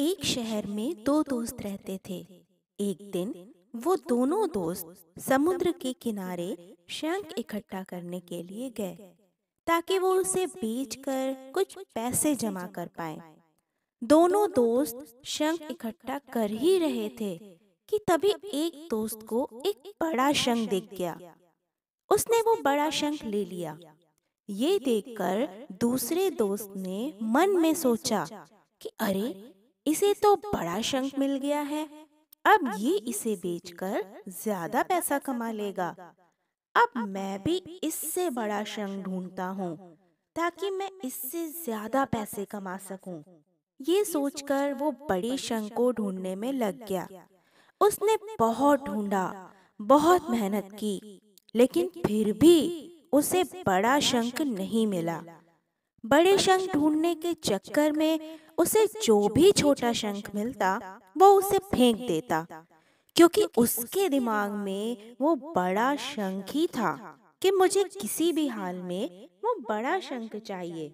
एक शहर में दो दोस्त रहते थे एक दिन वो दोनों दोस्त समुद्र के किनारे शंख इकट्ठा करने के लिए गए ताकि वो उसे बेचकर कुछ पैसे जमा कर पाए दोनों दोस्त शंख इकट्ठा कर ही रहे थे कि तभी एक दोस्त को एक बड़ा शंख दिख गया उसने वो बड़ा शंख ले लिया ये देखकर दूसरे दोस्त ने मन में सोचा कि अरे इसे तो बड़ा शंख मिल गया है अब ये इसे बेचकर ज्यादा पैसा कमा लेगा अब मैं भी इससे बड़ा शंख ढूंढता हूँ ताकि मैं इससे ज्यादा पैसे कमा सकूं। ये सोचकर वो बड़े शंख को ढूंढने में लग गया उसने बहुत ढूंढा बहुत मेहनत की लेकिन फिर भी उसे बड़ा शंख नहीं मिला बड़े शंख ढूंढने के चक्कर में उसे जो भी छोटा शंख मिलता वो उसे फेंक देता क्योंकि उसके दिमाग में वो बड़ा शंख ही था कि मुझे किसी भी हाल में वो बड़ा शंख चाहिए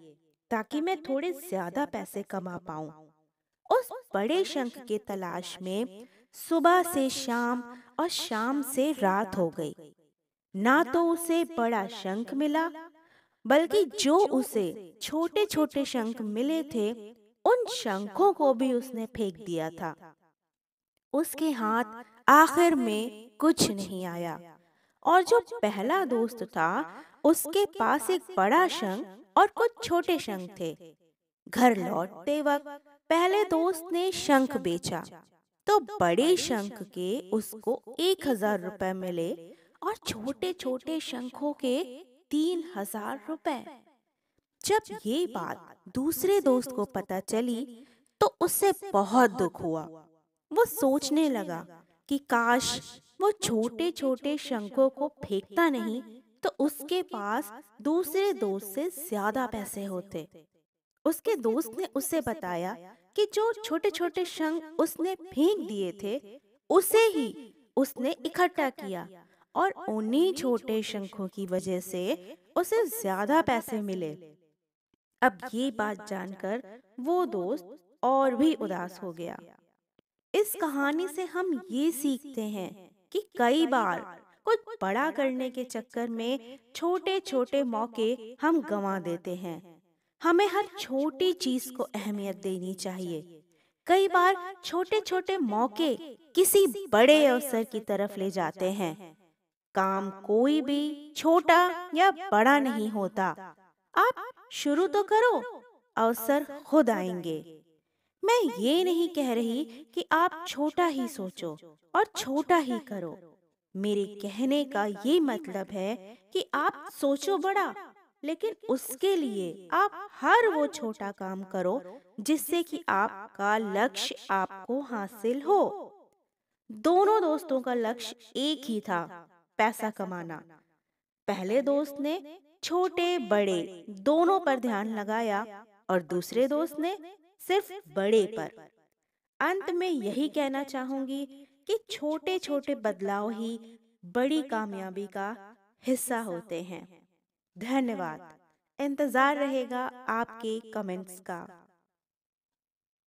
ताकि मैं थोड़े ज्यादा पैसे कमा पाऊं। उस बड़े शंख के तलाश में सुबह से शाम और शाम से रात हो गई ना तो उसे बड़ा शंख मिला बल्कि जो उसे छोटे छोटे शंख मिले थे उन शंखों को भी उसने फेंक दिया था उसके हाथ आखिर में कुछ नहीं आया और जो पहला दोस्त था उसके पास एक बड़ा शंख और कुछ छोटे शंख थे घर लौटते वक्त पहले दोस्त ने शंख बेचा तो, तो बड़े शंख के उसको एक हजार रुपए मिले और छोटे छोटे शंखों के तीन हजार रुपए जब ये बात दूसरे दोस्त को पता चली तो उसे बहुत दुख हुआ वो सोचने लगा कि काश वो छोटे छोटे शंखों को फेंकता नहीं तो उसके पास दूसरे दोस्त से ज्यादा पैसे होते उसके दोस्त ने उसे बताया कि जो छोटे छोटे शंख उसने फेंक दिए थे उसे ही उसने इकट्ठा किया और उन्हीं छोटे शंखों की वजह से उसे ज्यादा पैसे मिले अब ये बात जानकर वो दोस्त और भी उदास हो गया इस कहानी से हम ये सीखते हैं कि कई बार कुछ बड़ा करने के चक्कर में छोटे छोटे मौके हम गंवा देते हैं हमें हर छोटी चीज को अहमियत देनी चाहिए कई बार छोटे छोटे मौके किसी बड़े अवसर की तरफ ले जाते हैं काम कोई भी छोटा या बड़ा नहीं होता आप शुरू तो करो अवसर खुद आएंगे मैं ये नहीं कह रही कि आप छोटा ही सोचो और छोटा ही करो मेरे कहने का ये मतलब है कि आप सोचो बड़ा लेकिन उसके लिए आप हर वो छोटा काम करो जिससे कि आपका लक्ष्य आपको हासिल हो दोनों दोस्तों का लक्ष्य एक ही था पैसा कमाना पहले दोस्त ने छोटे बड़े दोनों पर ध्यान लगाया और दूसरे दोस्त ने सिर्फ बड़े पर अंत में यही कहना चाहूंगी कि छोटे छोटे बदलाव ही बड़ी कामयाबी का हिस्सा होते हैं धन्यवाद इंतजार रहेगा आपके कमेंट्स का